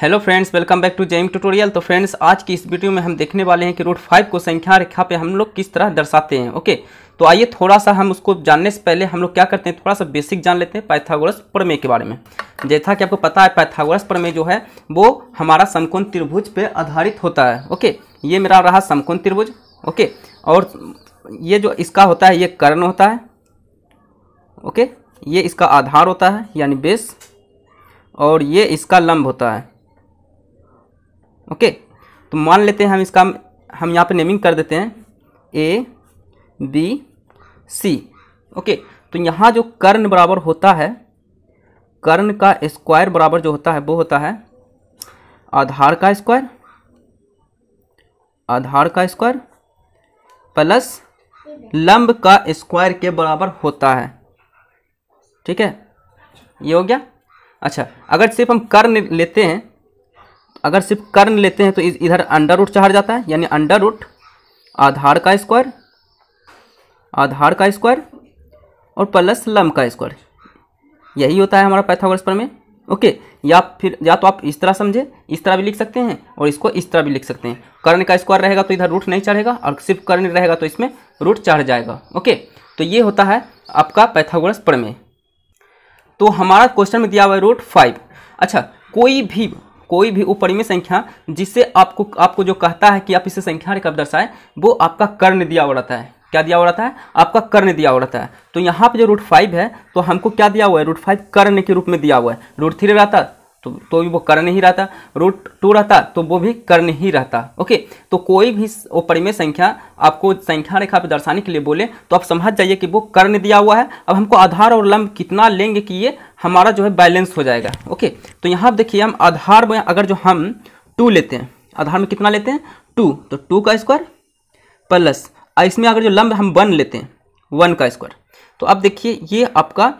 hello friends welcome back to Gem tutorial तो friends आज की इस वीडियो में हम देखने वाले हैं कि रूट फाइव को संख्या रेखा पे हम लोग किस तरह दर्शाते हैं ओके तो आइए थोड़ा सा हम उसको जानने से पहले हम लोग क्या करते हैं थोड़ा सा बेसिक जान लेते हैं पाइथागोरस प्रमेय के बारे में जैसा कि आपको पता है पाइथागोरस प्रमेय जो है वो हमारा समकोण त्रिभुज पर आधारित होता है ओके ये मेरा रहा समकोण त्रिभुज ओके और ये जो इसका होता है ये कर्ण होता है ओके ये इसका आधार होता है यानी बेस और ये इसका लंब होता है ओके तो मान लेते हैं हम इसका हम यहाँ पे नेमिंग कर देते हैं ए बी सी ओके तो यहाँ जो कर्ण बराबर होता है कर्ण का स्क्वायर बराबर जो होता है वो होता है आधार का स्क्वायर आधार का स्क्वायर प्लस लंब का स्क्वायर के बराबर होता है ठीक है ये हो गया अच्छा अगर सिर्फ हम कर्ण लेते हैं अगर सिर्फ कर्न लेते हैं तो इधर अंडर रूट चढ़ जाता है यानी अंडर रूट आधार का स्क्वायर आधार का स्क्वायर और प्लस लम का स्क्वायर यही होता है हमारा पैथागोरस पर में ओके या फिर या तो आप इस तरह समझे इस तरह भी लिख सकते हैं और इसको इस तरह भी लिख सकते हैं कर्ण का स्क्वायर रहेगा तो इधर रूट नहीं चढ़ेगा और सिर्फ कर्ण रहेगा तो इसमें रूट चढ़ जाएगा ओके तो ये होता है आपका पैथागोरस प्रमेय तो हमारा क्वेश्चन में दिया हुआ है रूट फाइव अच्छा कोई भी कोई भी उपरिमेय संख्या जिससे आपको आपको जो कहता है कि आप इसे संख्या कब दर्शाएं वो आपका कर्ण दिया हुआ रहता है क्या दिया हुआ रहता है आपका कर्ण दिया हुआ रहता है तो यहाँ पे जो रूट फाइव है तो हमको क्या दिया हुआ है रूट फाइव कर्ण के रूप में दिया हुआ है रूट थ्री रहता तो तो भी वो कर नहीं रहता रूट टू रहता तो वो भी कर नहीं रहता ओके तो कोई भी वो परिमेय संख्या आपको संख्या रेखा पर दर्शाने के लिए बोले तो आप समझ जाइए कि वो कर्ण दिया हुआ है अब हमको आधार और लंब कितना लेंगे कि ये हमारा जो है बैलेंस हो जाएगा ओके तो यहाँ देखिए हम आधार में अगर जो हम टू लेते हैं आधार में कितना लेते हैं टू तो टू का स्क्वायर प्लस इसमें अगर जो लंब हम वन लेते हैं वन का स्क्वायर तो अब देखिए ये आपका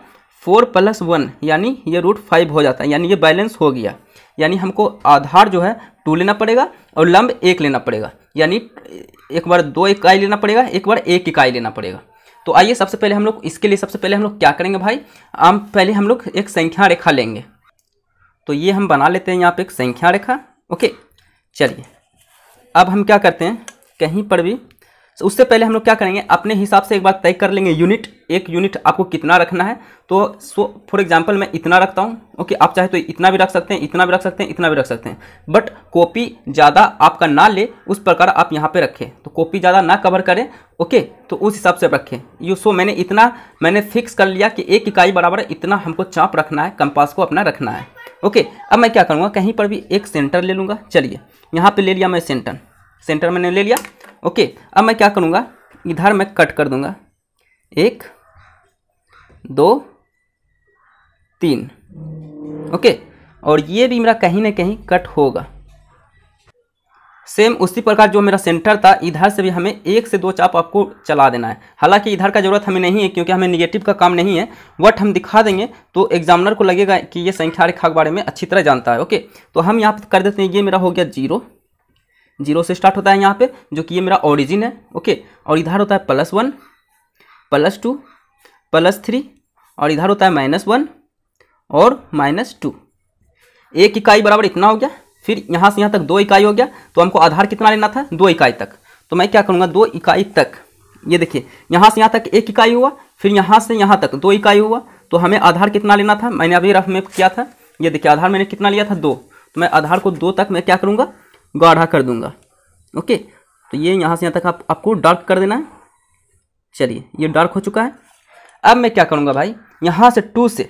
फोर प्लस वन यानी ये रूट फाइव हो जाता है यानी ये बैलेंस हो गया यानी हमको आधार जो है टू लेना पड़ेगा और लंब एक लेना पड़ेगा यानी एक बार दो इकाई लेना पड़ेगा एक बार एक इकाई लेना पड़ेगा तो आइए सबसे पहले हम लोग इसके लिए सबसे पहले हम लोग क्या करेंगे भाई हम पहले हम लोग एक संख्या रेखा लेंगे तो ये हम बना लेते हैं यहाँ पर एक संख्या रेखा ओके चलिए अब हम क्या करते हैं कहीं पर भी तो उससे पहले हम लोग क्या करेंगे अपने हिसाब से एक बार तय कर लेंगे यूनिट एक यूनिट आपको कितना रखना है तो सो फॉर एग्जाम्पल मैं इतना रखता हूँ ओके आप चाहे तो इतना भी रख सकते हैं इतना भी रख सकते हैं इतना भी रख सकते हैं बट कॉपी ज़्यादा आपका ना ले उस प्रकार आप यहाँ पे रखें तो कॉपी ज़्यादा ना कवर करें ओके तो उस हिसाब से रखें यू सो मैंने इतना मैंने फिक्स कर लिया कि एक इकाई बराबर इतना हमको चाँप रखना है कंपास को अपना रखना है ओके okay, अब मैं क्या करूँगा कहीं पर भी एक सेंटर ले लूँगा चलिए यहाँ पर ले लिया मैं सेंटर सेंटर मैंने ले लिया ओके अब मैं क्या करूँगा इधर मैं कट कर दूंगा एक दो तीन ओके और ये भी मेरा कहीं ना कहीं कट होगा सेम उसी प्रकार जो मेरा सेंटर था इधर से भी हमें एक से दो चाप आपको चला देना है हालांकि इधर का ज़रूरत हमें नहीं है क्योंकि हमें निगेटिव का काम नहीं है वट हम दिखा देंगे तो एग्जामिनर को लगेगा कि ये संख्या रेखा के बारे में अच्छी तरह जानता है ओके तो हम यहाँ पर कर देते हैं ये मेरा हो गया जीरो जीरो से स्टार्ट होता है यहाँ पे जो कि ये मेरा ओरिजिन है ओके और इधर होता है plus one plus two plus three और इधर होता है माइनस वन और माइनस टू एक इकाई बराबर इतना हो गया फिर यहाँ से यहाँ तक दो इकाई हो गया तो हमको आधार कितना लेना था दो इकाई तक तो मैं क्या करूँगा दो इकाई तक ये देखिए यहाँ से यहाँ तक एक इकाई हुआ फिर यहाँ से यहाँ तक दो इकाई हुआ तो हमें आधार कितना लेना था मैंने अभी रफ में किया था ये देखिए आधार मैंने कितना लिया था दो तो मैं आधार को दो तक मैं क्या करूँगा गाढ़ा कर दूंगा ओके तो ये यहाँ से यहाँ तक आप आपको डार्क कर देना है चलिए ये डार्क हो चुका है अब मैं क्या करूँगा भाई यहाँ से टू से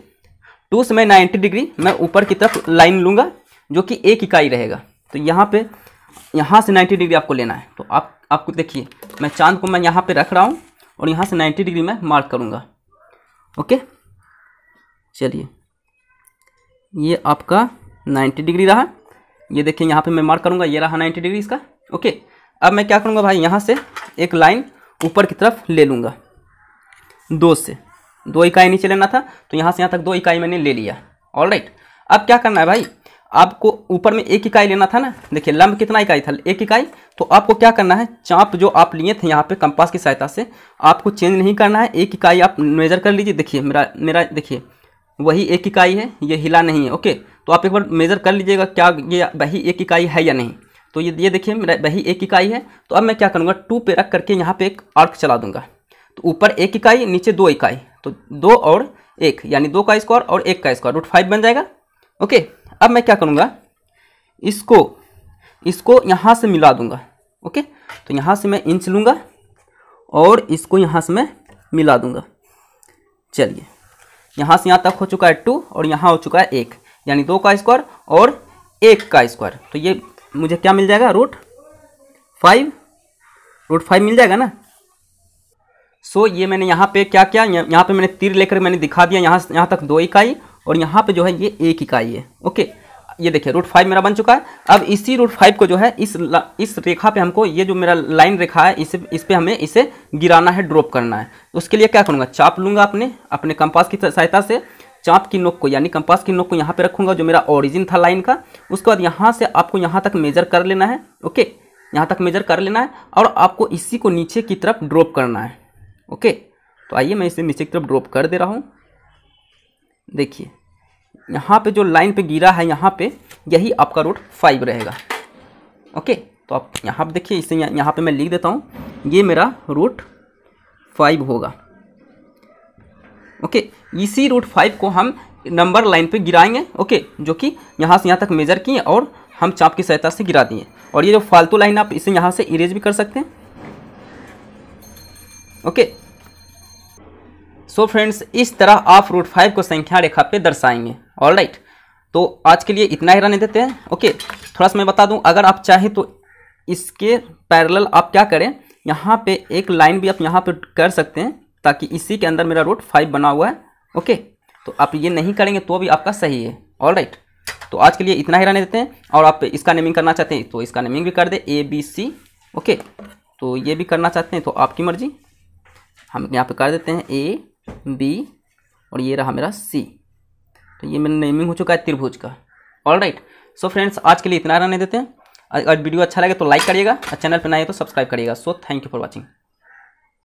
टू से मैं नाइन्टी डिग्री मैं ऊपर की तरफ लाइन लूँगा जो कि एक इकाई रहेगा तो यहाँ पर यहाँ से नाइन्टी डिग्री आपको लेना है तो आप आपको देखिए मैं चांद को मैं यहाँ पे रख रहा हूँ और यहाँ से नाइन्टी डिग्री मैं मार्क करूँगा ओके चलिए ये आपका नाइन्टी डिग्री रहा ये देखिए यहाँ पे मैं मार्क करूँगा ये रहा नाइन्टी डिग्री इसका ओके अब मैं क्या करूँगा भाई यहाँ से एक लाइन ऊपर की तरफ ले लूँगा दो से दो इकाई नीचे लेना था तो यहाँ से यहाँ तक दो इकाई मैंने ले लिया ऑल राइट अब क्या करना है भाई आपको ऊपर में एक इकाई लेना था ना देखिए लंब कितना इकाई था एक इकाई तो आपको क्या करना है चाप जो आप लिए थे यहाँ पे कंपास की सहायता से आपको चेंज नहीं करना है एक इकाई आप मेजर कर लीजिए देखिए मेरा मेरा देखिए वही एक इकाई है ये हिला नहीं है ओके तो आप एक बार मेज़र कर लीजिएगा क्या ये वही एक इकाई है या नहीं तो ये ये देखिए मेरा वही एक इकाई है तो अब मैं क्या करूँगा टू पे रख करके यहाँ पे एक आर्क चला दूंगा तो ऊपर एक इकाई नीचे दो इकाई तो दो और एक यानी दो का स्क्वायर और एक का स्क्वायर रूट फाइव बन जाएगा ओके अब मैं क्या करूँगा इसको इसको यहाँ से मिला दूंगा ओके तो यहाँ से मैं इंच लूँगा और इसको यहाँ से मैं मिला दूँगा चलिए यहाँ से यहाँ तक हो चुका है टू और यहाँ हो चुका है एक यानी दो का स्क्वायर और एक का स्क्वायर तो ये मुझे क्या मिल जाएगा रूट फाइव रूट फाइव मिल जाएगा ना सो so, ये मैंने यहाँ पे क्या किया यहाँ पे मैंने तीर लेकर मैंने दिखा दिया यहाँ यहाँ तक दो इकाई और यहाँ पे जो है ये एक इकाई है ओके ये देखिए रूट फाइव मेरा बन चुका है अब इसी रूट फाइव को जो है इस इस रेखा पे हमको ये जो मेरा लाइन रेखा है इसे इस पर हमें इसे गिराना है ड्रॉप करना है उसके लिए क्या करूँगा चाप लूँगा अपने अपने कंपास की सहायता से चाप की नोक को यानी कंपास की नोक को यहाँ पर रखूँगा जो मेरा ओरिजिन था लाइन का उसके बाद यहाँ से आपको यहाँ तक मेजर कर लेना है ओके यहाँ तक मेजर कर लेना है और आपको इसी को नीचे की तरफ ड्रॉप करना है ओके तो आइए मैं इसे नीचे की तरफ ड्रॉप कर दे रहा हूँ देखिए यहाँ पे जो लाइन पे गिरा है यहाँ पे यही आपका रूट फाइव रहेगा ओके तो आप यहाँ पर देखिए इसे यहाँ पे मैं लिख देता हूँ ये मेरा रूट फाइव होगा ओके इसी रूट फाइव को हम नंबर लाइन पे गिराएंगे ओके जो कि यहाँ से यहाँ तक मेजर किए और हम चाप की सहायता से गिरा दिए और ये जो फालतू लाइन आप इसे यहाँ से इरेज भी कर सकते हैं ओके सो फ्रेंड्स इस तरह आप रूट फाइव को संख्या रेखा पे दर्शाएंगे ऑल राइट तो आज के लिए इतना ही रहने देते हैं ओके थोड़ा सा मैं बता दूं अगर आप चाहें तो इसके पैरेलल आप क्या करें यहाँ पे एक लाइन भी आप यहाँ पे कर सकते हैं ताकि इसी के अंदर मेरा रूट फाइव बना हुआ है ओके तो आप ये नहीं करेंगे तो भी आपका सही है ऑल राइट तो आज के लिए इतना ही रहने देते हैं और आप इसका नेमिंग करना चाहते हैं तो इसका नेमिंग भी कर दे ए बी सी ओके तो ये भी करना चाहते हैं तो आपकी मर्जी हम यहाँ पे कर देते हैं ए बी और ये रहा मेरा सी तो ये मेरा नेमिंग हो चुका है त्रिभुज का ऑल राइट सो फ्रेंड्स आज के लिए इतना रहने देते हैं अगर वीडियो अच्छा लगे तो लाइक करिएगा और चैनल पर ना आए तो सब्सक्राइब करिएगा so thank you for watching